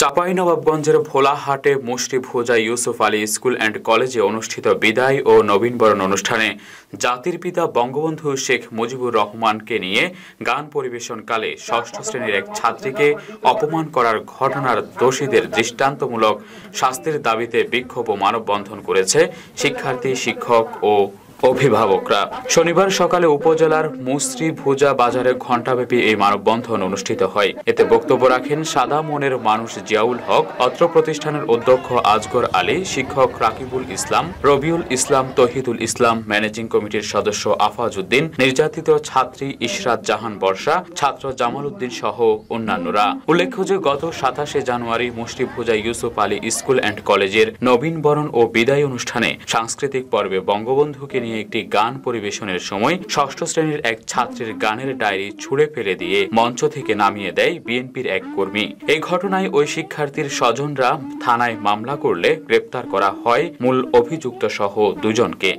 চাঁপাইনবাবগঞ্জের ভোলাহাটে Mushtibhoja Yusuf Ali school and কলেজে অনুষ্ঠিত বিদায় ও নবীনবরণ অনুষ্ঠানে জাতির পিতা বঙ্গবন্ধু শেখ মুজিবুর রহমানকে নিয়ে গান পরিবেশনকালে ষষ্ঠ শ্রেণীর এক ছাত্রীকে অপমান করার ঘটনার দোষীদের দৃষ্টান্তমূলক শাস্তির দাবিতে বিক্ষোভ ও মানববন্ধন করেছে শিক্ষার্থী শিক্ষক ও অভিভাবকরা শনিবার সকালে উপজেলার মুসরি ভুজা বাজারে ঘণ্টাব্যাপী এই মানববন্ধন অনুষ্ঠিত হয় এতে বক্তব্য রাখেন সাদা মনের মানুষ জিয়াউল হক অত্র প্রতিষ্ঠানের অধ্যক্ষ আজগর আলী শিক্ষক রাকিবুল ইসলাম রবিউল ইসলাম তহিদুল ইসলাম ম্যানেজিং কমিটির সদস্য আফাজউদ্দিন নির্যাতিত ছাত্রী ইশরাত জাহান বর্ষা ছাত্র জামাল উদ্দিন সহ অন্যান্যরা উল্লেখ্য যে গত সাতাশে জানুয়ারি মুসরি মুসরিভুজা ইউসুফ আলী স্কুল অ্যান্ড কলেজের নবীনবরণ ও বিদায় অনুষ্ঠানে সাংস্কৃতিক পর্বে বঙ্গবন্ধুকে নিয়ে একটি গান পরিবেশনের সময় ষষ্ঠ শ্রেণীর এক ছাত্রীর গানের ডায়েরি ছুঁড়ে ফেলে দিয়ে মঞ্চ থেকে নামিয়ে দেয় বিএনপির এক কর্মী এই ঘটনায় ওই শিক্ষার্থীর স্বজনরা থানায় মামলা করলে গ্রেপ্তার করা হয় মূল অভিযুক্ত সহ দুজনকে